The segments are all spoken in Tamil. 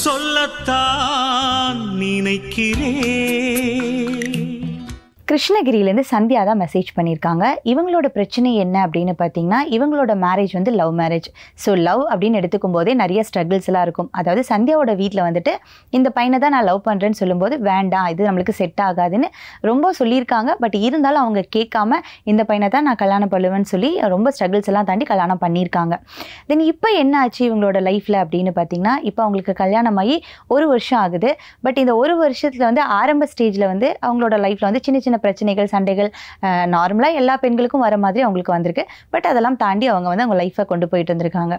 சொல்லத்தான் நினைக்கிறேன் கிருஷ்ணகிரியிலேருந்து சந்தியா தான் மெசேஜ் பண்ணியிருக்காங்க இவங்களோட பிரச்சனை என்ன அப்படின்னு பார்த்தீங்கன்னா இவங்களோட மேரேஜ் வந்து லவ் மேரேஜ் ஸோ லவ் அப்படின்னு எடுத்துக்கும் போதே நிறைய ஸ்ட்ரகிள்ஸ்லாம் இருக்கும் அதாவது சந்தியாவோட வீட்டில் வந்துட்டு இந்த பையனை தான் நான் லவ் பண்ணுறேன்னு சொல்லும்போது வேண்டாம் இது நம்மளுக்கு செட் ஆகாதுன்னு ரொம்ப சொல்லியிருக்காங்க பட் இருந்தாலும் அவங்க கேட்காம இந்த பையனை தான் நான் கல்யாணம் பண்ணுவேன்னு சொல்லி ரொம்ப ஸ்ட்ரகிள்ஸ் எல்லாம் தாண்டி கல்யாணம் பண்ணியிருக்காங்க தென் இப்போ என்ன ஆச்சு இவங்களோட லைஃப்பில் அப்படின்னு பார்த்தீங்கன்னா இப்போ அவங்களுக்கு கல்யாணம் ஆகி ஒரு வருஷம் ஆகுது பட் இந்த ஒரு வருஷத்தில் வந்து ஆரம்ப ஸ்டேஜில் வந்து அவங்களோட லைஃப்பில் வந்து சின்ன சின்ன சின்ன பிரச்சனைகள் சண்டைகள் நார்மலாக எல்லா பெண்களுக்கும் வர மாதிரி அவங்களுக்கு வந்திருக்கு பட் அதெல்லாம் தாண்டி அவங்க வந்து அவங்க லைஃப்பை கொண்டு போயிட்டு வந்திருக்காங்க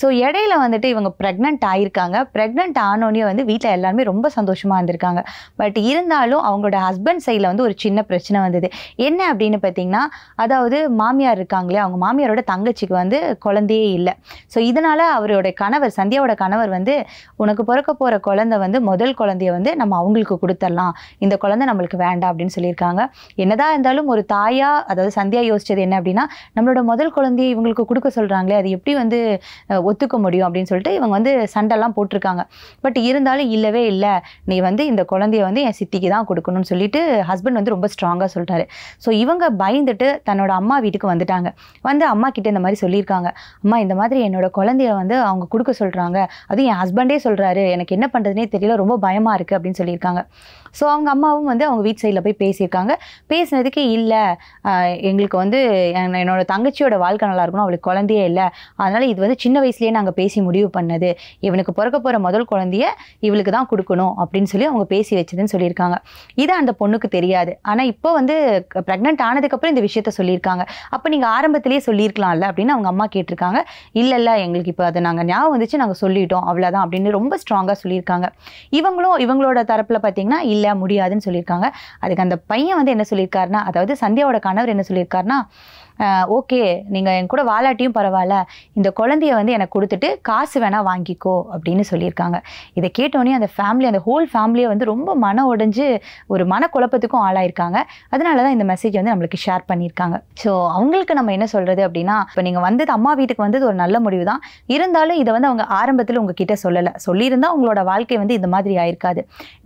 ஸோ இடையில வந்துட்டு இவங்க ப்ரெக்னென்ட் ஆகியிருக்காங்க ப்ரெக்னென்ட் ஆனோடனே வந்து வீட்டில் எல்லாருமே ரொம்ப சந்தோஷமாக இருந்திருக்காங்க பட் இருந்தாலும் அவங்களோட ஹஸ்பண்ட் சைடில் வந்து ஒரு சின்ன பிரச்சனை வந்தது என்ன அப்படின்னு பார்த்தீங்கன்னா அதாவது மாமியார் இருக்காங்களே அவங்க மாமியாரோட தங்கச்சிக்கு வந்து குழந்தையே இல்லை ஸோ இதனால் அவருடைய கணவர் சந்தியாவோட கணவர் வந்து உனக்கு பிறக்க போகிற குழந்தை வந்து முதல் குழந்தைய வந்து நம்ம அவங்களுக்கு கொடுத்துடலாம் இந்த குழந்தை நம்மளுக்கு வேண்டாம் அப்படின்னு சொல்லியிருக்காங்க சொல்லுவாங்க என்னதான் இருந்தாலும் ஒரு தாயா அதாவது சந்தியா யோசிச்சது என்ன அப்படின்னா நம்மளோட முதல் குழந்தையை இவங்களுக்கு கொடுக்க சொல்றாங்களே அது எப்படி வந்து ஒத்துக்க முடியும் அப்படின்னு சொல்லிட்டு இவங்க வந்து சண்டெல்லாம் போட்டிருக்காங்க பட் இருந்தாலும் இல்லவே இல்லை நீ வந்து இந்த குழந்தைய வந்து என் சித்திக்கு தான் கொடுக்கணும்னு சொல்லிட்டு ஹஸ்பண்ட் வந்து ரொம்ப ஸ்ட்ராங்காக சொல்றாரு ஸோ இவங்க பயந்துட்டு தன்னோட அம்மா வீட்டுக்கு வந்துட்டாங்க வந்து அம்மா கிட்ட இந்த மாதிரி சொல்லியிருக்காங்க அம்மா இந்த மாதிரி என்னோட குழந்தைய வந்து அவங்க கொடுக்க சொல்கிறாங்க அதுவும் என் ஹஸ்பண்டே சொல்கிறாரு எனக்கு என்ன பண்ணுறதுனே தெரியல ரொம்ப பயமாக இருக்கு அப்படின்னு சொல்லியிருக்காங்க ஸோ அவங்க அம்மாவும் வந்து அவங்க வீட்டு சைடில் போய் பேசியிருக்காங்க பேசியிருக்காங்க பேசினதுக்கு இல்லை எங்களுக்கு வந்து என்னோட தங்கச்சியோட வாழ்க்கை நல்லா இருக்கணும் அவளுக்கு குழந்தையே இல்லை அதனால் இது வந்து சின்ன வயசுலேயே நாங்கள் பேசி முடிவு பண்ணது இவனுக்கு பிறக்க போகிற முதல் குழந்தைய இவளுக்கு தான் கொடுக்கணும் அப்படின்னு சொல்லி அவங்க பேசி வச்சதுன்னு சொல்லியிருக்காங்க இது அந்த பொண்ணுக்கு தெரியாது ஆனால் இப்போ வந்து ப்ரெக்னென்ட் ஆனதுக்கப்புறம் இந்த விஷயத்த சொல்லியிருக்காங்க அப்போ நீங்கள் ஆரம்பத்திலேயே சொல்லியிருக்கலாம்ல அப்படின்னு அவங்க அம்மா கேட்டிருக்காங்க இல்லை இல்லை எங்களுக்கு இப்போ அதை நாங்கள் ஞாபகம் வந்துச்சு நாங்கள் சொல்லிட்டோம் அவ்வளோதான் அப்படின்னு ரொம்ப ஸ்ட்ராங்காக சொல்லியிருக்காங்க இவங்களும் இவங்களோட தரப்பில் பார்த்தீங்கன்னா இல்லை முடியாதுன்னு சொல்லியிருக்காங்க அதுக்கு அந்த பையன் பையன் வந்து என்ன சொல்லியிருக்காருனா அதாவது சந்தியாவோட கணவர் என்ன சொல்லியிருக்காருனா ஓகே நீங்கள் என் கூட வாலாட்டியும் பரவாயில்ல இந்த குழந்தைய வந்து எனக்கு கொடுத்துட்டு காசு வேணால் வாங்கிக்கோ அப்படின்னு சொல்லியிருக்காங்க இதை கேட்டோடனே அந்த ஃபேமிலி அந்த ஹோல் ஃபேமிலியை வந்து ரொம்ப மன உடைஞ்சு ஒரு மனக்குழப்பத்துக்கும் ஆளாயிருக்காங்க அதனால தான் இந்த மெசேஜ் வந்து நம்மளுக்கு ஷேர் பண்ணியிருக்காங்க ஸோ அவங்களுக்கு நம்ம என்ன சொல்கிறது அப்படின்னா இப்போ நீங்கள் வந்தது அம்மா வீட்டுக்கு வந்தது ஒரு நல்ல முடிவு தான் இருந்தாலும் இதை வந்து அவங்க ஆரம்பத்தில் உங்ககிட்ட சொல்லலை சொல்லியிருந்தால் உங்களோட வாழ்க்கை வந்து இந்த மாதிரி ஆயிருக்காது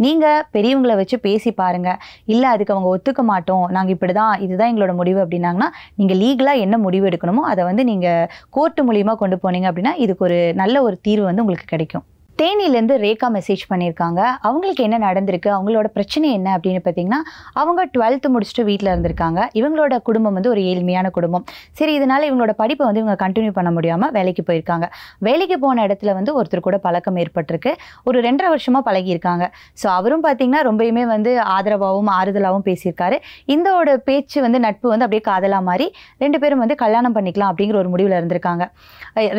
நீங்கள் பெரியவங்களை வச்சு பேசி பாருங்கள் இல்லை அதுக்கு அவங்க ஒத்துக்க மாட்டோம் நாங்கள் இப்படி தான் இதுதான் எங்களோட முடிவு அப்படின்னாங்கன்னா நீங்கள் லீகலாக என்ன முடிவு எடுக்கணுமோ அதை வந்து நீங்கள் கோர்ட்டு மூலியமாக கொண்டு போனீங்க அப்படின்னா இதுக்கு ஒரு நல்ல ஒரு தீர்வு வந்து உங்களுக்கு கிடைக்கும் தேனிலேருந்து ரேகா மெசேஜ் பண்ணியிருக்காங்க அவங்களுக்கு என்ன நடந்திருக்கு அவங்களோட பிரச்சனை என்ன அப்படின்னு பார்த்தீங்கன்னா அவங்க டுவெல்த்து முடிச்சுட்டு வீட்டில் இருந்திருக்காங்க இவங்களோட குடும்பம் வந்து ஒரு ஏழ்மையான குடும்பம் சரி இதனால் இவங்களோட படிப்பை வந்து இவங்க கண்டினியூ பண்ண முடியாமல் வேலைக்கு போயிருக்காங்க வேலைக்கு போன இடத்துல வந்து ஒருத்தர் கூட பழக்கம் ஏற்பட்டிருக்கு ஒரு ரெண்டரை வருஷமாக பழகியிருக்காங்க ஸோ அவரும் பார்த்தீங்கன்னா ரொம்பயுமே வந்து ஆதரவாகவும் ஆறுதலாகவும் பேசியிருக்காரு இந்தோட பேச்சு வந்து நட்பு வந்து அப்படியே காதலாக மாறி ரெண்டு பேரும் வந்து கல்யாணம் பண்ணிக்கலாம் அப்படிங்கிற ஒரு முடிவில் இருந்திருக்காங்க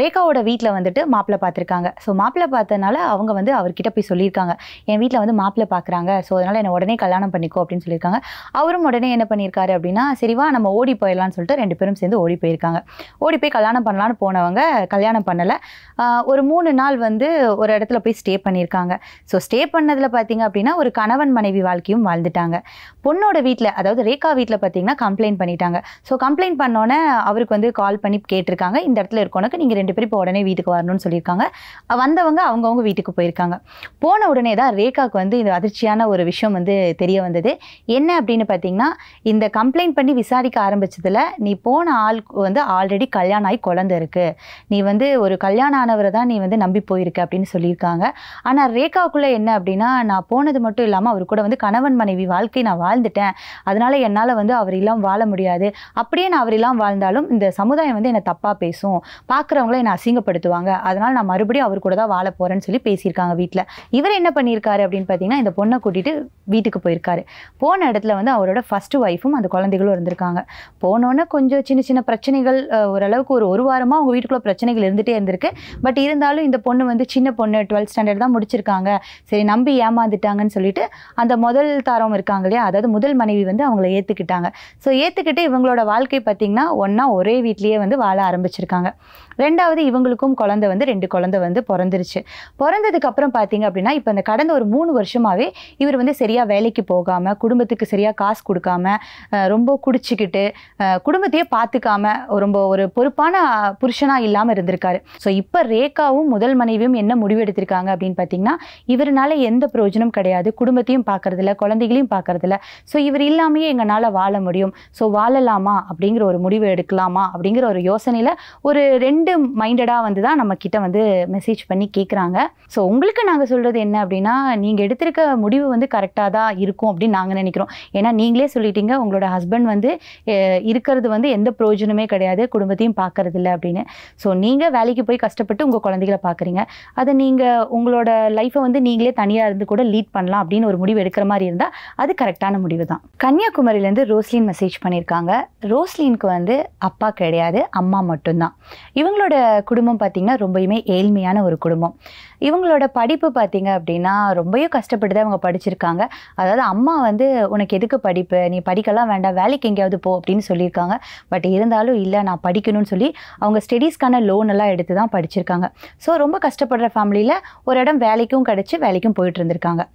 ரேகாவோட வீட்டில் வந்துட்டு மாப்பிள்ளை பார்த்துருக்காங்க ஸோ மாப்பிள்ளை பார்த்தனா அதனால அவங்க வந்து அவர்கிட்ட போய் சொல்லியிருக்காங்க என் வீட்டில் வந்து மாப்பிள்ளை பார்க்குறாங்க ஸோ அதனால் என்னை உடனே கல்யாணம் பண்ணிக்கோ அப்படின்னு சொல்லியிருக்காங்க அவரும் உடனே என்ன பண்ணியிருக்காரு அப்படின்னா சரிவா நம்ம ஓடி போயிடலாம்னு சொல்லிட்டு ரெண்டு பேரும் சேர்ந்து ஓடி போயிருக்காங்க ஓடி போய் கல்யாணம் பண்ணலான்னு போனவங்க கல்யாணம் பண்ணலை ஒரு மூணு நாள் வந்து ஒரு இடத்துல போய் ஸ்டே பண்ணியிருக்காங்க ஸோ ஸ்டே பண்ணதில் பார்த்தீங்க அப்படின்னா ஒரு கணவன் மனைவி வாழ்க்கையும் வாழ்ந்துட்டாங்க பொண்ணோட வீட்டில் அதாவது ரேகா வீட்டில் பார்த்தீங்கன்னா கம்ப்ளைண்ட் பண்ணிட்டாங்க ஸோ கம்ப்ளைண்ட் பண்ணோன்னே அவருக்கு வந்து கால் பண்ணி கேட்டிருக்காங்க இந்த இடத்துல இருக்கோனக்கு நீங்கள் ரெண்டு பேரும் இப்போ உடனே வீட்டுக்கு வரணும்னு சொல்லியிருக்காங்க வந்தவங்க அவங்கவுங்க அவங்க வீட்டுக்கு போயிருக்காங்க போன உடனே தான் ரேகாவுக்கு வந்து இந்த அதிர்ச்சியான ஒரு விஷயம் வந்து தெரிய வந்தது என்ன அப்படின்னு பார்த்தீங்கன்னா இந்த கம்ப்ளைண்ட் பண்ணி விசாரிக்க ஆரம்பித்ததில் நீ போன ஆளுக்கு வந்து ஆல்ரெடி கல்யாணம் ஆகி குழந்த இருக்கு நீ வந்து ஒரு கல்யாணம் ஆனவரை தான் நீ வந்து நம்பி போயிருக்க அப்படின்னு சொல்லியிருக்காங்க ஆனால் ரேகாவுக்குள்ளே என்ன அப்படின்னா நான் போனது மட்டும் இல்லாமல் அவர் கூட வந்து கணவன் மனைவி வாழ்க்கை நான் வாழ்ந்துட்டேன் அதனால் என்னால் வந்து அவர் இல்லாமல் வாழ முடியாது அப்படியே நான் அவர் இல்லாமல் வாழ்ந்தாலும் இந்த சமுதாயம் வந்து என்னை தப்பாக பேசும் பார்க்குறவங்கள என்னை அசிங்கப்படுத்துவாங்க அதனால் நான் மறுபடியும் அவர் கூட தான் வாழ போகிறேன்னு சொல்லி பேசியிருக்காங்க வீட்டில் இவர் என்ன பண்ணியிருக்காரு அப்படின்னு பார்த்தீங்கன்னா இந்த பொண்ணை கூட்டிகிட்டு வீட்டுக்கு போயிருக்காரு போன இடத்துல வந்து அவரோட ஃபஸ்ட்டு ஒய்ஃபும் அந்த குழந்தைகளும் இருந்திருக்காங்க போனோன்னே கொஞ்சம் சின்ன சின்ன பிரச்சனைகள் ஓரளவுக்கு ஒரு ஒரு வாரமாக அவங்க வீட்டுக்குள்ளே பிரச்சனைகள் இருந்துகிட்டே இருந்திருக்கு பட் இருந்தாலும் இந்த பொண்ணு வந்து சின்ன பொண்ணு டுவெல்த் ஸ்டாண்டர்ட் தான் முடிச்சிருக்காங்க சரி நம்பி ஏமாந்துட்டாங்கன்னு சொல்லிட்டு அந்த முதல் தாரம் இருக்காங்க இல்லையா அதாவது முதல் மனைவி வந்து அவங்கள ஏற்றுக்கிட்டாங்க ஸோ ஏற்றுக்கிட்டு இவங்களோட வாழ்க்கை பார்த்திங்கன்னா ஒன்றா ஒரே வீட்லேயே வந்து வாழ ஆரம்பிச்சிருக்காங்க ரெண்டாவது இவங்களுக்கும் குழந்தை வந்து ரெண்டு குழந்தை வந்து பிறந்துருச்சு பிறந்ததுக்கப்புறம் பார்த்தீங்க அப்படின்னா இப்போ இந்த கடந்த ஒரு மூணு வருஷமாகவே இவர் வந்து சரியாக வேலைக்கு போகாமல் குடும்பத்துக்கு சரியாக காசு கொடுக்காம ரொம்ப குடிச்சிக்கிட்டு குடும்பத்தையே பார்த்துக்காம ரொம்ப ஒரு பொறுப்பான புருஷனாக இல்லாமல் இருந்திருக்காரு ஸோ இப்போ ரேகாவும் முதல் மனைவியும் என்ன முடிவு எடுத்திருக்காங்க அப்படின்னு பார்த்தீங்கன்னா இவரனால எந்த பிரயோஜனம் கிடையாது குடும்பத்தையும் பார்க்கறதில்ல குழந்தைகளையும் பார்க்கறதில்ல ஸோ இவர் இல்லாமையே எங்களால் வாழ முடியும் ஸோ வாழலாமா அப்படிங்கிற ஒரு முடிவு எடுக்கலாமா அப்படிங்கிற ஒரு யோசனையில் ஒரு ரெண்டு மைண்டு மைண்டடாக வந்து தான் நம்மக்கிட்ட வந்து மெசேஜ் பண்ணி கேட்குறாங்க ஸோ உங்களுக்கு நாங்கள் சொல்கிறது என்ன அப்படின்னா நீங்கள் எடுத்திருக்க முடிவு வந்து கரெக்டாக தான் இருக்கும் அப்படின்னு நாங்கள் நினைக்கிறோம் ஏன்னா நீங்களே சொல்லிட்டீங்க உங்களோட ஹஸ்பண்ட் வந்து இருக்கிறது வந்து எந்த பிரயோஜனமே கிடையாது குடும்பத்தையும் பார்க்கறது இல்லை அப்படின்னு ஸோ நீங்கள் வேலைக்கு போய் கஷ்டப்பட்டு உங்கள் குழந்தைகளை பார்க்குறீங்க அதை நீங்கள் உங்களோட லைஃப்பை வந்து நீங்களே தனியாக இருந்து கூட லீட் பண்ணலாம் அப்படின்னு ஒரு முடிவு எடுக்கிற மாதிரி இருந்தால் அது கரெக்டான முடிவு தான் கன்னியாகுமரியிலேருந்து ரோஸ்லின் மெசேஜ் பண்ணியிருக்காங்க ரோஸ்லீனுக்கு வந்து அப்பா கிடையாது அம்மா மட்டும்தான் இவங்க இவங்களோட குடும்பம் பார்த்தீங்கன்னா ரொம்பயுமே ஏழ்மையான ஒரு குடும்பம் இவங்களோட படிப்பு பார்த்தீங்க அப்படின்னா ரொம்பவே கஷ்டப்பட்டு தான் இவங்க படிச்சிருக்காங்க அதாவது அம்மா வந்து உனக்கு எதுக்கு படிப்பு நீ படிக்கலாம் வேண்டாம் வேலைக்கு எங்கேயாவது போ அப்படின்னு சொல்லியிருக்காங்க பட் இருந்தாலும் இல்லை நான் படிக்கணும்னு சொல்லி அவங்க ஸ்டடீஸ்க்கான லோன் எல்லாம் எடுத்து தான் படிச்சிருக்காங்க ஸோ ரொம்ப கஷ்டப்படுற ஃபேமிலியில் ஒரு இடம் வேலைக்கும் கிடச்சி வேலைக்கும் போயிட்டு இருந்திருக்காங்க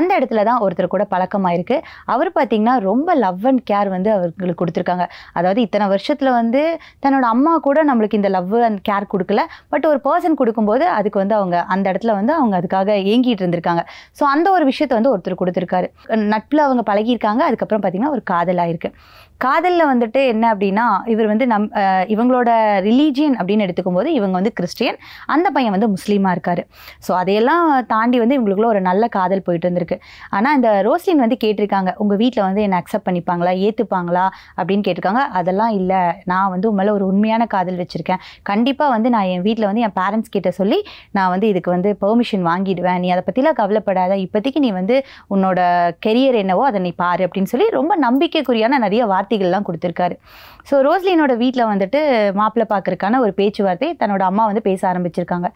அந்த இடத்துல தான் ஒருத்தர் கூட பழக்கமாக இருக்குது அவர் பார்த்தீங்கன்னா ரொம்ப லவ் அண்ட் கேர் வந்து அவர்களுக்கு கொடுத்துருக்காங்க அதாவது இத்தனை வருஷத்தில் வந்து தன்னோட அம்மா கூட நம்மளுக்கு இந்த லவ் பர்சன் கேர் கொடுக்கல பட் ஒரு பர்சன் கொடுக்கும்போது அதுக்கு வந்து அவங்க அந்த இடத்துல வந்து அவங்க அதுக்காக ஏங்கிட்டு இருந்திருக்காங்க ஸோ அந்த ஒரு விஷயத்தை வந்து ஒருத்தர் கொடுத்துருக்காரு நட்பில் அவங்க பழகியிருக்காங்க அதுக்கப்புறம் பார்த்திங்கன்னா ஒரு காதலாக இருக்குது காதலில் வந்துட்டு என்ன அப்படின்னா இவர் வந்து நம் இவங்களோட ரிலீஜியன் அப்படின்னு எடுத்துக்கும் போது இவங்க வந்து கிறிஸ்டியன் அந்த பையன் வந்து முஸ்லீமாக இருக்கார் ஸோ அதையெல்லாம் தாண்டி வந்து இவங்களுக்குள்ள ஒரு நல்ல காதல் போயிட்டு வந்திருக்கு ஆனால் இந்த ரோஸ்லின் வந்து கேட்டிருக்காங்க உங்கள் வீட்டில் வந்து என்னை அக்செப்ட் பண்ணிப்பாங்களா ஏற்றுப்பாங்களா அப்படின்னு கேட்டிருக்காங்க அதெல்லாம் இல்லை நான் வந்து உண்மையில ஒரு உண்மையான காதல் வச்சுருக்கேன் கண்டிப்பாக வந்து நான் என் வீட்டில் வந்து என் பேரண்ட்ஸ் கிட்ட சொல்லி நான் வந்து இதுக்கு வந்து பெர்மிஷன் வாங்கிடுவேன் நீ அதை பற்றிலாம் கவலைப்படாத இப்போதைக்கு நீ வந்து உன்னோட கெரியர் என்னவோ அதை நீ பாரு அப்படின்னு சொல்லி ரொம்ப நம்பிக்கைக்குரியான நிறைய வார்த்தை வார்த்தைகள்லாம் கொடுத்துருக்காரு ஸோ ரோஸ்லினோட வீட்டில் வந்துட்டு மாப்பிள்ளை பார்க்குறக்கான ஒரு பேச்சுவார்த்தை தன்னோட அம்மா வந்து பேச ஆரம்பிச்சிருக்காங்க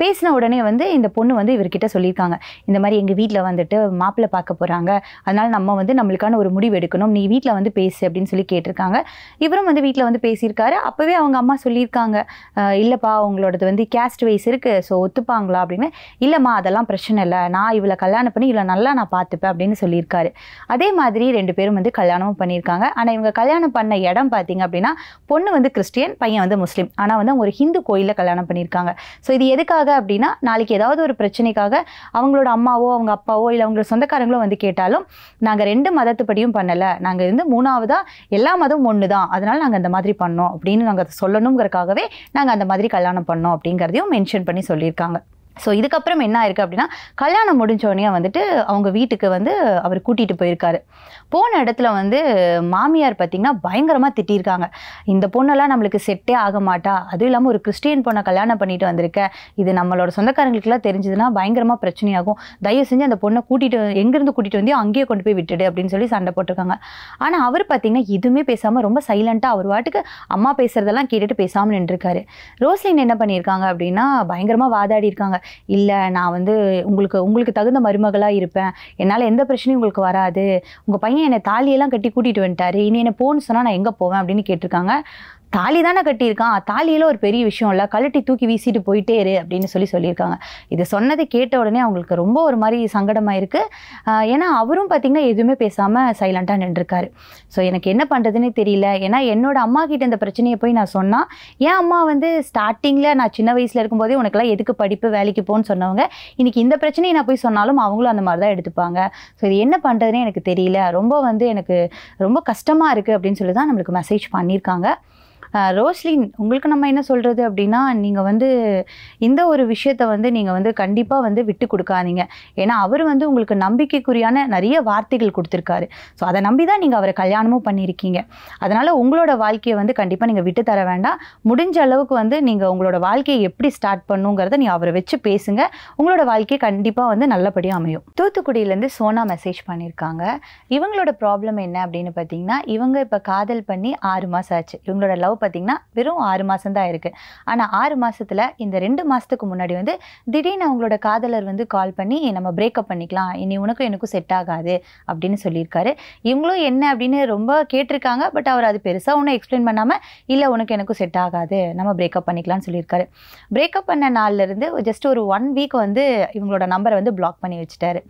பேசின உடனே வந்து இந்த பொண்ணு வந்து இவர்கிட்ட சொல்லியிருக்காங்க இந்த மாதிரி எங்கள் வீட்டில் வந்துட்டு மாப்பிள்ளை பார்க்க போகிறாங்க அதனால் நம்ம வந்து நம்மளுக்கான ஒரு முடிவு எடுக்கணும் நீ வீட்டில் வந்து பேசு அப்படின்னு சொல்லி கேட்டிருக்காங்க இவரும் வந்து வீட்டில் வந்து பேசியிருக்காரு அப்போவே அவங்க அம்மா சொல்லியிருக்காங்க இல்லைப்பா அவங்களோடது வந்து கேஸ்ட் வைஸ் இருக்குது ஸோ ஒத்துப்பாங்களா அப்படின்னு இல்லைம்மா அதெல்லாம் பிரச்சனை இல்லை நான் இவளை கல்யாணம் பண்ணி இவ்வளோ நல்லா நான் பார்த்துப்பேன் அப்படின்னு சொல்லியிருக்காரு அதே மாதிரி ரெண்டு பேரும் வந்து கல்யாணமும் பண்ணியிருக்காங்க ஆனால் இவங்க கல்யாணம் பண்ண இடம் பார்த்தீங்க பார்த்தீங்க அப்படின்னா பொண்ணு வந்து கிறிஸ்டியன் பையன் வந்து முஸ்லீம் ஆனால் வந்து அவங்க ஒரு ஹிந்து கோயிலில் கல்யாணம் பண்ணியிருக்காங்க ஸோ இது எதுக்காக அப்படின்னா நாளைக்கு ஏதாவது ஒரு பிரச்சனைக்காக அவங்களோட அம்மாவோ அவங்க அப்பாவோ இல்லை அவங்களோட சொந்தக்காரங்களோ வந்து கேட்டாலும் நாங்கள் ரெண்டு மதத்துப்படியும் பண்ணலை நாங்கள் வந்து மூணாவதாக எல்லா மதமும் ஒன்று தான் அதனால் நாங்கள் அந்த மாதிரி பண்ணோம் அப்படின்னு நாங்கள் அதை சொல்லணுங்கிறக்காகவே நாங்கள் அந்த மாதிரி கல்யாணம் பண்ணோம் அப்படிங்கிறதையும் மென்ஷன் பண்ணி சொல்லியிருக்காங்க ஸோ இதுக்கப்புறம் என்ன ஆயிருக்கு அப்படின்னா கல்யாணம் முடிஞ்சோடனே வந்துட்டு அவங்க வீட்டுக்கு வந்து அவர் கூட்டிகிட்டு போயிருக்காரு போன இடத்துல வந்து மாமியார் பார்த்திங்கன்னா பயங்கரமாக திட்டியிருக்காங்க இந்த பொண்ணெல்லாம் நம்மளுக்கு செட்டே ஆக மாட்டா அதுவும் இல்லாமல் ஒரு கிறிஸ்டியன் பொண்ணை கல்யாணம் பண்ணிட்டு வந்திருக்க இது நம்மளோட சொந்தக்காரங்களுக்குலாம் தெரிஞ்சதுன்னா பயங்கரமாக பிரச்சனையாகும் தயவு செஞ்சு அந்த பொண்ணை கூட்டிகிட்டு எங்கேருந்து கூட்டிகிட்டு வந்து அங்கேயே கொண்டு போய் விட்டுடு அப்படின்னு சொல்லி சண்டை போட்டிருக்காங்க ஆனால் அவர் பார்த்திங்கன்னா எதுவுமே பேசாமல் ரொம்ப சைலண்ட்டாக அவர் வாட்டுக்கு அம்மா பேசுகிறதெல்லாம் கேட்டுட்டு பேசாமல் நின்றுருக்காரு ரோஸ்லின் என்ன பண்ணியிருக்காங்க அப்படின்னா பயங்கரமாக வாதாடி இருக்காங்க இல்லை நான் வந்து உங்களுக்கு உங்களுக்கு தகுந்த மருமகளாக இருப்பேன் என்னால் எந்த பிரச்சனையும் உங்களுக்கு வராது உங்கள் பையன் என்னை தாலியெல்லாம் கட்டி கூட்டிகிட்டு வந்துட்டார் இனி என்னை போன்னு சொன்னால் நான் எங்கே போவேன் அப்படின்னு கேட்டிருக்காங்க தாலி தானே கட்டியிருக்கான் தாலியில் ஒரு பெரிய விஷயம் இல்லை கழட்டி தூக்கி வீசிட்டு போயிட்டே இரு அப்படின்னு சொல்லி சொல்லியிருக்காங்க இது சொன்னதை கேட்ட உடனே அவங்களுக்கு ரொம்ப ஒரு மாதிரி சங்கடமாக இருக்குது ஏன்னா அவரும் பார்த்திங்கன்னா எதுவுமே பேசாமல் சைலண்ட்டாக நின்றுருக்காரு ஸோ எனக்கு என்ன பண்ணுறதுன்னு தெரியல ஏன்னா என்னோடய அம்மா கிட்ட இந்த பிரச்சனையை போய் நான் சொன்னால் என் அம்மா வந்து ஸ்டார்டிங்கில் நான் சின்ன வயசில் இருக்கும்போதே உனக்கெல்லாம் எதுக்கு படிப்பு வேலைக்கு போன்னு சொன்னவங்க இன்றைக்கி இந்த பிரச்சனையை நான் போய் சொன்னாலும் அவங்களும் அந்த மாதிரி தான் எடுத்துப்பாங்க ஸோ இது என்ன பண்ணுறதுன்னு எனக்கு தெரியல ரொம்ப வந்து எனக்கு ரொம்ப கஷ்டமாக இருக்குது அப்படின்னு சொல்லி தான் நம்மளுக்கு மெசேஜ் பண்ணியிருக்காங்க ரோஸ்லின் உங்களுக்கு நம்ம என்ன சொல்கிறது அப்படின்னா நீங்கள் வந்து இந்த ஒரு விஷயத்த வந்து நீங்கள் வந்து கண்டிப்பாக வந்து விட்டு கொடுக்காதீங்க ஏன்னா அவர் வந்து உங்களுக்கு நம்பிக்கைக்குரியான நிறைய வார்த்தைகள் கொடுத்துருக்காரு ஸோ அதை நம்பி தான் நீங்கள் அவரை கல்யாணமும் பண்ணியிருக்கீங்க அதனால் உங்களோட வாழ்க்கையை வந்து கண்டிப்பாக நீங்கள் விட்டு தர வேண்டாம் முடிஞ்ச அளவுக்கு வந்து நீங்கள் உங்களோட வாழ்க்கையை எப்படி ஸ்டார்ட் பண்ணுங்கிறத நீ அவரை வச்சு பேசுங்க உங்களோட வாழ்க்கையை கண்டிப்பாக வந்து நல்லபடியாக அமையும் தூத்துக்குடியிலேருந்து சோனா மெசேஜ் பண்ணியிருக்காங்க இவங்களோட ப்ராப்ளம் என்ன அப்படின்னு பார்த்தீங்கன்னா இவங்க இப்போ காதல் பண்ணி ஆறு மாதம் ஆச்சு இவங்களோட லவ் பார்த்திங்கன்னா வெறும் ஆறு மாதம் தான் இருக்குது ஆனால் ஆறு மாதத்தில் இந்த ரெண்டு மாதத்துக்கு முன்னாடி வந்து திடீர்னு அவங்களோட காதலர் வந்து கால் பண்ணி நம்ம பிரேக்கப் பண்ணிக்கலாம் இனி உனக்கும் எனக்கும் செட் ஆகாது அப்படின்னு சொல்லியிருக்காரு இவங்களும் என்ன அப்படின்னு ரொம்ப கேட்டிருக்காங்க பட் அவர் அது பெருசாக ஒன்றும் எக்ஸ்பிளைன் பண்ணாமல் இல்லை உனக்கு எனக்கும் செட் ஆகாது நம்ம பிரேக்கப் பண்ணிக்கலாம்னு சொல்லியிருக்காரு பிரேக்கப் பண்ண நாள்லேருந்து ஜஸ்ட் ஒரு ஒன் வீக் வந்து இவங்களோட நம்பரை வந்து பிளாக் பண்ணி வச்சுட்டாரு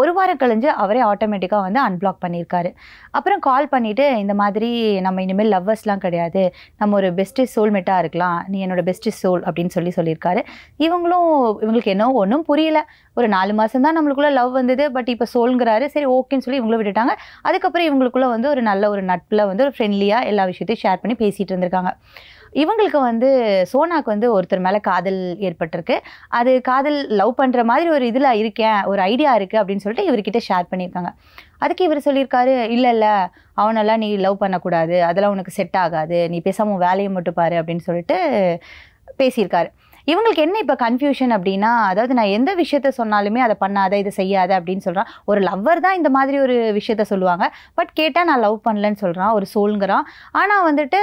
ஒரு வாரம் கழிஞ்சு அவரே ஆட்டோமேட்டிக்காக வந்து அன்பிளாக் பண்ணியிருக்காரு அப்புறம் கால் பண்ணிவிட்டு இந்த மாதிரி நம்ம இனிமேல் லவ்வர்ஸ்லாம் கிடையாது நம்ம ஒரு பெஸ்ட்டு சோல்மேட்டாக இருக்கலாம் நீ என்னோடய பெஸ்ட்டு சோல் அப்படின்னு சொல்லி சொல்லியிருக்காரு இவங்களும் இவங்களுக்கு என்ன ஒன்றும் புரியலை ஒரு நாலு மாதம் தான் நம்மளுக்குள்ளே லவ் வந்தது பட் இப்போ சோல்ங்கிறாரு சரி ஓகேன்னு சொல்லி இவங்களும் விட்டுட்டாங்க அதுக்கப்புறம் இவங்களுக்குள்ளே வந்து ஒரு நல்ல ஒரு நட்பில் வந்து ஒரு ஃப்ரெண்ட்லியாக எல்லா விஷயத்தையும் ஷேர் பண்ணி பேசிகிட்டு இருந்திருக்காங்க இவங்களுக்கு வந்து சோனாக்கு வந்து ஒருத்தர் மேலே காதல் ஏற்பட்டிருக்கு அது காதல் லவ் பண்ணுற மாதிரி ஒரு இதில் இருக்கேன் ஒரு ஐடியா இருக்குது அப்படின்னு சொல்லிட்டு இவர்கிட்ட ஷேர் பண்ணியிருக்காங்க அதுக்கு இவர் சொல்லியிருக்காரு இல்லை இல்லை அவனெல்லாம் நீ லவ் பண்ணக்கூடாது அதெல்லாம் உனக்கு செட் ஆகாது நீ பேசாமல் வேலையை மட்டும் பாரு அப்படின்னு சொல்லிட்டு பேசியிருக்காரு இவங்களுக்கு என்ன இப்போ கன்ஃபியூஷன் அப்படின்னா அதாவது நான் எந்த விஷயத்த சொன்னாலுமே அதை பண்ணாத இதை செய்யாத அப்படின்னு சொல்கிறான் ஒரு லவ்வர் தான் இந்த மாதிரி ஒரு விஷயத்த சொல்லுவாங்க பட் கேட்டால் நான் லவ் பண்ணலன்னு சொல்கிறான் ஒரு சோளுங்கிறான் ஆனால் வந்துட்டு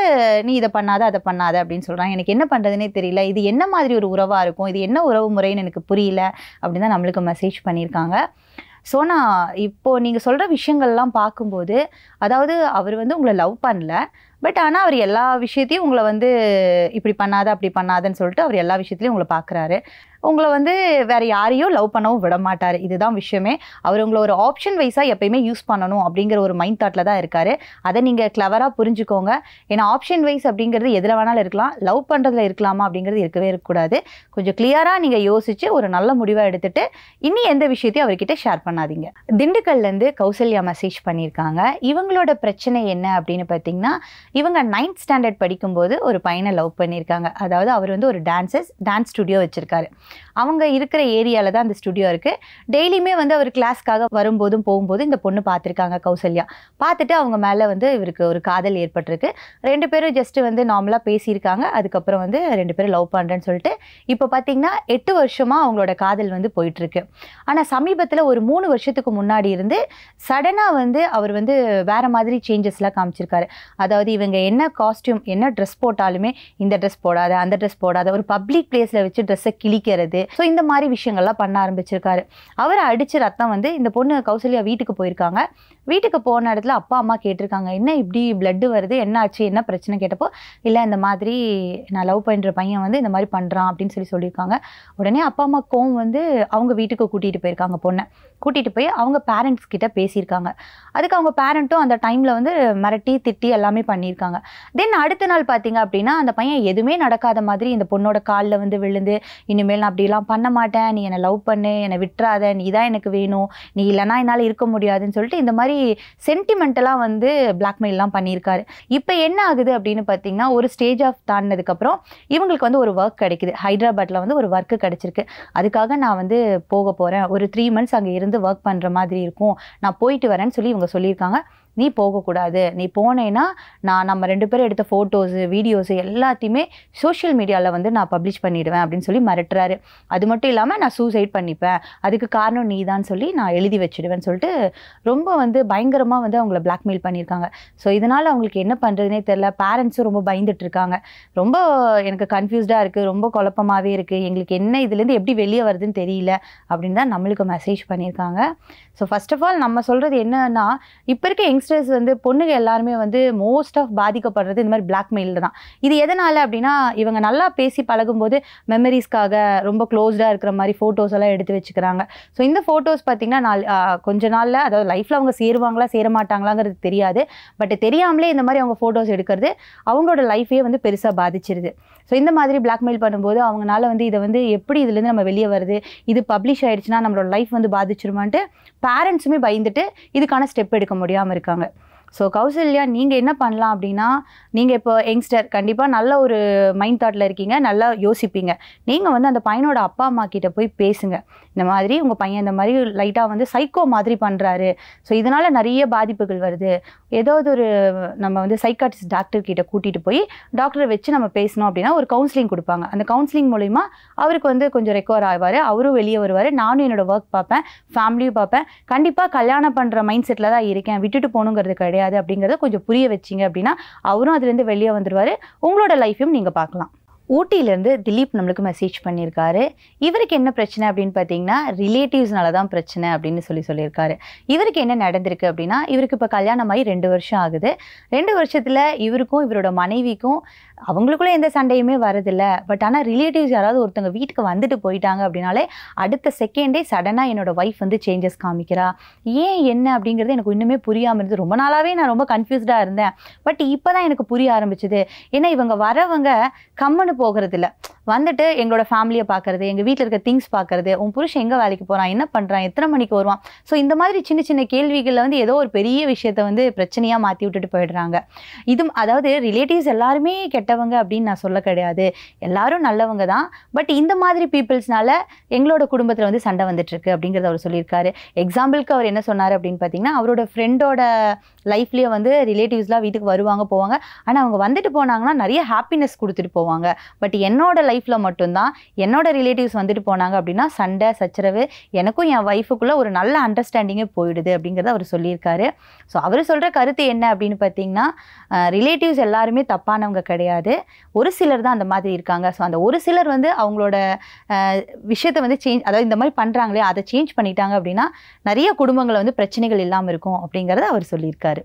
நீ இதை பண்ணாத அதை பண்ணாத அப்படின்னு சொல்கிறான் எனக்கு என்ன பண்ணுறதுனே தெரியல இது என்ன மாதிரி ஒரு உறவாக இருக்கும் இது என்ன உறவு முறைன்னு எனக்கு புரியல அப்படின்னு தான் நம்மளுக்கு மெசேஜ் பண்ணியிருக்காங்க ஸோ நான் இப்போது நீங்கள் சொல்கிற விஷயங்கள்லாம் பார்க்கும்போது அதாவது அவர் வந்து உங்களை லவ் பண்ணல பட் ஆனால் அவர் எல்லா விஷயத்தையும் உங்களை வந்து இப்படி பண்ணாத அப்படி பண்ணாதன்னு சொல்லிட்டு அவர் எல்லா விஷயத்துலையும் உங்களை பார்க்குறாரு உங்களை வந்து வேறு யாரையும் லவ் பண்ணவும் விட மாட்டார் இதுதான் விஷயமே அவர் உங்களை ஒரு ஆப்ஷன் வைஸாக எப்பயுமே யூஸ் பண்ணணும் அப்படிங்கிற ஒரு மைண்ட் தாட்டில் தான் இருக்கார் அதை நீங்கள் கிளவராக புரிஞ்சுக்கோங்க ஏன்னா ஆப்ஷன் வைஸ் அப்படிங்கிறது எதில் வேணாலும் இருக்கலாம் லவ் பண்ணுறதுல இருக்கலாமா அப்படிங்கிறது இருக்கவே இருக்கக்கூடாது கொஞ்சம் கிளியராக நீங்கள் யோசித்து ஒரு நல்ல முடிவாக எடுத்துகிட்டு இனி எந்த விஷயத்தையும் அவர்கிட்ட ஷேர் பண்ணாதீங்க திண்டுக்கல்லேருந்து கௌசல்யா மெசேஜ் பண்ணியிருக்காங்க இவங்களோட பிரச்சனை என்ன அப்படின்னு பார்த்தீங்கன்னா இவங்க நைன்த் ஸ்டாண்டர்ட் படிக்கும்போது ஒரு பையனை லவ் பண்ணியிருக்காங்க அதாவது அவர் வந்து ஒரு டான்ஸஸ் டான்ஸ் ஸ்டுடியோ வச்சுருக்காரு அவங்க இருக்கிற ஏரியாவில் தான் அந்த ஸ்டுடியோ இருக்குது டெய்லியுமே வந்து அவர் கிளாஸ்க்காக வரும்போதும் போகும்போது இந்த பொண்ணு பார்த்துருக்காங்க கௌசல்யா பார்த்துட்டு அவங்க மேலே வந்து இவருக்கு ஒரு காதல் ஏற்பட்டிருக்கு ரெண்டு பேரும் ஜஸ்ட்டு வந்து நார்மலாக பேசியிருக்காங்க அதுக்கப்புறம் வந்து ரெண்டு பேரும் லவ் பண்ணுறேன்னு சொல்லிட்டு இப்போ பார்த்திங்கன்னா எட்டு வருஷமாக அவங்களோட காதல் வந்து போயிட்டுருக்கு ஆனால் சமீபத்தில் ஒரு மூணு வருஷத்துக்கு முன்னாடி இருந்து சடனாக வந்து அவர் வந்து வேறு மாதிரி சேஞ்சஸ்லாம் காமிச்சிருக்காரு அதாவது இவன் இவங்க என்ன காஸ்டியூம் என்ன ட்ரெஸ் போட்டாலுமே இந்த ட்ரெஸ் போடாத அந்த ட்ரெஸ் போடாத ஒரு பப்ளிக் பிளேஸில் வச்சு ட்ரெஸ்ஸை கிழிக்கிறது ஸோ இந்த மாதிரி விஷயங்கள்லாம் பண்ண ஆரம்பிச்சிருக்காரு அவரை அடித்து ரத்தம் வந்து இந்த பொண்ணு கௌசல்யா வீட்டுக்கு போயிருக்காங்க வீட்டுக்கு போன இடத்துல அப்பா அம்மா கேட்டிருக்காங்க என்ன இப்படி பிளட்டு வருது என்ன ஆச்சு என்ன பிரச்சனை கேட்டப்போ இல்லை இந்த மாதிரி நான் லவ் பண்ணுற பையன் வந்து இந்த மாதிரி பண்ணுறான் அப்படின்னு சொல்லி சொல்லியிருக்காங்க உடனே அப்பா அம்மா கோவம் வந்து அவங்க வீட்டுக்கு கூட்டிகிட்டு போயிருக்காங்க பொண்ணை கூட்டிகிட்டு போய் அவங்க பேரண்ட்ஸ் கிட்ட பேசியிருக்காங்க அதுக்கு அவங்க பேரண்ட்டும் அந்த டைமில் வந்து மிரட்டி திட்டி எல்லாமே பண்ணியிருக்காங்க தென் அடுத்த நாள் பார்த்தீங்க அப்படின்னா அந்த பையன் எதுவுமே நடக்காத மாதிரி இந்த பொண்ணோட காலில் வந்து விழுந்து இனிமேல் நான் அப்படிலாம் பண்ண மாட்டேன் நீ என்னை லவ் பண்ணு என்னை விட்டுறாத நீ தான் எனக்கு வேணும் நீ இல்லைனா என்னால் இருக்க முடியாதுன்னு சொல்லிட்டு இந்த மாதிரி மாதிரி சென்டிமெண்டலாக வந்து பிளாக்மெயிலெலாம் பண்ணியிருக்காரு இப்போ என்ன ஆகுது அப்படின்னு பார்த்தீங்கன்னா ஒரு ஸ்டேஜ் ஆஃப் தாண்டினதுக்கப்புறம் இவங்களுக்கு வந்து ஒரு ஒர்க் கிடைக்குது ஹைதராபாத்தில் வந்து ஒரு ஒர்க்கு கிடைச்சிருக்கு அதுக்காக நான் வந்து போக போகிறேன் ஒரு த்ரீ மந்த்ஸ் அங்கே இருந்து ஒர்க் பண்ணுற மாதிரி இருக்கும் நான் போயிட்டு வரேன்னு சொல்லி இவங்க சொல்லியிருக்காங்க நீ போகக்கூடாது நீ போனேன்னா நான் நம்ம ரெண்டு பேரும் எடுத்த ஃபோட்டோஸு வீடியோஸு எல்லாத்தையுமே சோஷியல் மீடியாவில் வந்து நான் பப்ளிஷ் பண்ணிடுவேன் அப்படின்னு சொல்லி மிரட்டுறாரு அது மட்டும் இல்லாமல் நான் சூசைட் பண்ணிப்பேன் அதுக்கு காரணம் நீ தான் சொல்லி நான் எழுதி வச்சுடுவேன்னு சொல்லிட்டு ரொம்ப வந்து பயங்கரமாக வந்து அவங்கள பிளாக்மெயில் பண்ணியிருக்காங்க ஸோ இதனால் அவங்களுக்கு என்ன பண்ணுறதுனே தெரில பேரண்ட்ஸும் ரொம்ப பயந்துட்டுருக்காங்க ரொம்ப எனக்கு கன்ஃபியூஸ்டாக இருக்குது ரொம்ப குழப்பமாகவே இருக்குது எங்களுக்கு என்ன இதுலேருந்து எப்படி வெளியே வருதுன்னு தெரியல அப்படின்னு தான் நம்மளுக்கு மெசேஜ் பண்ணியிருக்காங்க ஸோ ஃபஸ்ட் ஆஃப் ஆல் நம்ம சொல்கிறது என்னன்னா இப்போ இருக்க யங்ஸ் யங்ஸ்டர்ஸ் வந்து பொண்ணுங்க எல்லாருமே வந்து மோஸ்ட் ஆஃப் பாதிக்கப்படுறது இந்த மாதிரி பிளாக்மெயிலில் தான் இது எதனால் அப்படின்னா இவங்க நல்லா பேசி பழகும்போது மெமரிஸ்க்காக ரொம்ப க்ளோஸ்டாக இருக்கிற மாதிரி ஃபோட்டோஸ் எல்லாம் எடுத்து வச்சுக்கிறாங்க ஸோ இந்த ஃபோட்டோஸ் பார்த்திங்கன்னா நாள் கொஞ்ச நாளில் அதாவது லைஃப்பில் அவங்க சேருவாங்களா சேர மாட்டாங்களாங்கிறது தெரியாது பட் தெரியாமலே இந்த மாதிரி அவங்க ஃபோட்டோஸ் எடுக்கிறது அவங்களோட லைஃபே வந்து பெருசாக பாதிச்சிருது ஸோ இந்த மாதிரி பிளாக்மெயில் பண்ணும்போது அவங்களால வந்து இதை வந்து எப்படி இதுலேருந்து நம்ம வெளியே வருது இது பப்ளிஷ் ஆகிடுச்சுன்னா நம்மளோட லைஃப் வந்து பாதிச்சிருமான்ட்டு பேரண்ட்ஸுமே பயந்துட்டு இதுக்கான ஸ்டெப் எடுக்க முடியாமல் இருக்காங்க இருக்காங்க ஸோ கௌசல்யா நீங்கள் என்ன பண்ணலாம் அப்படின்னா நீங்கள் இப்போ யங்ஸ்டர் கண்டிப்பாக நல்ல ஒரு மைண்ட் தாட்டில் இருக்கீங்க நல்லா யோசிப்பீங்க நீங்கள் வந்து அந்த பையனோட அப்பா அம்மா கிட்ட போய் பேசுங்க இந்த மாதிரி உங்கள் பையன் இந்த மாதிரி லைட்டாக வந்து சைக்கோ மாதிரி பண்ணுறாரு ஸோ இதனால் நிறைய பாதிப்புகள் வருது ஏதாவது ஒரு நம்ம வந்து சைக்காட்டிஸ்ட் டாக்டர் கிட்ட கூட்டிகிட்டு போய் டாக்டரை வச்சு நம்ம பேசணும் அப்படின்னா ஒரு கவுன்சிலிங் கொடுப்பாங்க அந்த கவுன்சிலிங் மூலிமா அவருக்கு வந்து கொஞ்சம் ரெக்கவர் ஆவார் அவரும் வெளியே வருவார் நானும் என்னோடய ஒர்க் பார்ப்பேன் ஃபேமிலியும் பார்ப்பேன் கண்டிப்பாக கல்யாணம் பண்ணுற மைண்ட் செட்டில் தான் இருக்கேன் விட்டுட்டு போகணுங்கிறது கிடையாது கிடையாது அப்படிங்கிறத கொஞ்சம் புரிய வச்சிங்க அப்படின்னா அவரும் அதுலேருந்து வெளியே வந்துடுவார் உங்களோட லைஃப்பையும் நீங்கள் பார்க்கலாம் ஊட்டியிலேருந்து திலீப் நம்மளுக்கு மெசேஜ் பண்ணியிருக்காரு இவருக்கு என்ன பிரச்சனை அப்படின்னு பார்த்தீங்கன்னா ரிலேட்டிவ்ஸ்னால தான் பிரச்சனை அப்படின்னு சொல்லி சொல்லியிருக்காரு இவருக்கு என்ன நடந்திருக்கு அப்படின்னா இவருக்கு இப்போ கல்யாணம் ஆகி ரெண்டு வருஷம் ஆகுது ரெண்டு வருஷத்தில் இவருக்கும் இவரோட மனைவிக்கும் அவங்களுக்குள்ளே எந்த சண்டையுமே வரதில்லை பட் ஆனால் ரிலேட்டிவ்ஸ் யாராவது ஒருத்தவங்க வீட்டுக்கு வந்துட்டு போயிட்டாங்க அப்படின்னாலே அடுத்த செகண்டே சடனாக என்னோடய ஒய்ஃப் வந்து சேஞ்சஸ் காமிக்கிறா ஏன் என்ன அப்படிங்கிறது எனக்கு இன்னுமே புரியாமல் இருந்தது ரொம்ப நாளாகவே நான் ரொம்ப கன்ஃபியூஸ்டாக இருந்தேன் பட் இப்போ தான் எனக்கு புரிய ஆரம்பிச்சுது ஏன்னா இவங்க வரவங்க கம்மனு மட்டும் போகிறது இல்லை வந்துட்டு எங்களோட ஃபேமிலியை பார்க்குறது எங்கள் வீட்டில் இருக்க திங்ஸ் பார்க்குறது உன் புருஷன் எங்கே வேலைக்கு போகிறான் என்ன பண்ணுறான் எத்தனை மணிக்கு வருவான் ஸோ இந்த மாதிரி சின்ன சின்ன கேள்விகளில் வந்து ஏதோ ஒரு பெரிய விஷயத்த வந்து பிரச்சனையாக மாற்றி விட்டுட்டு போயிடுறாங்க இதுவும் அதாவது ரிலேட்டிவ்ஸ் எல்லாருமே கெட்டவங்க அப்படின்னு நான் சொல்ல கிடையாது எல்லாரும் நல்லவங்க தான் பட் இந்த மாதிரி பீப்புள்ஸ்னால எங்களோட குடும்பத்தில் வந்து சண்டை வந்துட்டுருக்கு அப்படிங்கிறத அவர் சொல்லியிருக்காரு எக்ஸாம்பிளுக்கு அவர் என்ன சொன்னார் அப்படின்னு பார்த்தீங்கன்னா அவரோட ஃப்ரெண்டோட லைஃப்லேயே வந்து ரிலேட்டிவ்ஸ்லாம் வீட்டுக்கு வருவாங்க போவாங்க ஆனால் அவங்க வந்துட்டு போனாங்கன்னா நிறைய ஹாப்பினஸ் கொடுத்துட்டு போவாங்க பட் என்னோட லைஃப்பில் மட்டும்தான் என்னோட ரிலேட்டிவ்ஸ் வந்துட்டு போனாங்க அப்படின்னா சண்டை சச்சரவு எனக்கும் என் ஒய்ஃபுக்குள்ளே ஒரு நல்ல அண்டர்ஸ்டாண்டிங்கே போயிடுது அப்படிங்கிறத அவர் சொல்லியிருக்காரு ஸோ அவர் சொல்கிற கருத்து என்ன அப்படின்னு பார்த்தீங்கன்னா ரிலேட்டிவ்ஸ் எல்லாருமே தப்பானவங்க கிடையாது ஒரு சிலர் தான் அந்த மாதிரி இருக்காங்க ஸோ அந்த ஒரு சிலர் வந்து அவங்களோட விஷயத்தை வந்து சேஞ்ச் அதாவது இந்த மாதிரி பண்ணுறாங்களே அதை சேஞ்ச் பண்ணிட்டாங்க அப்படின்னா நிறைய குடும்பங்களில் வந்து பிரச்சனைகள் இல்லாமல் இருக்கும் அப்படிங்கிறத அவர் சொல்லியிருக்காரு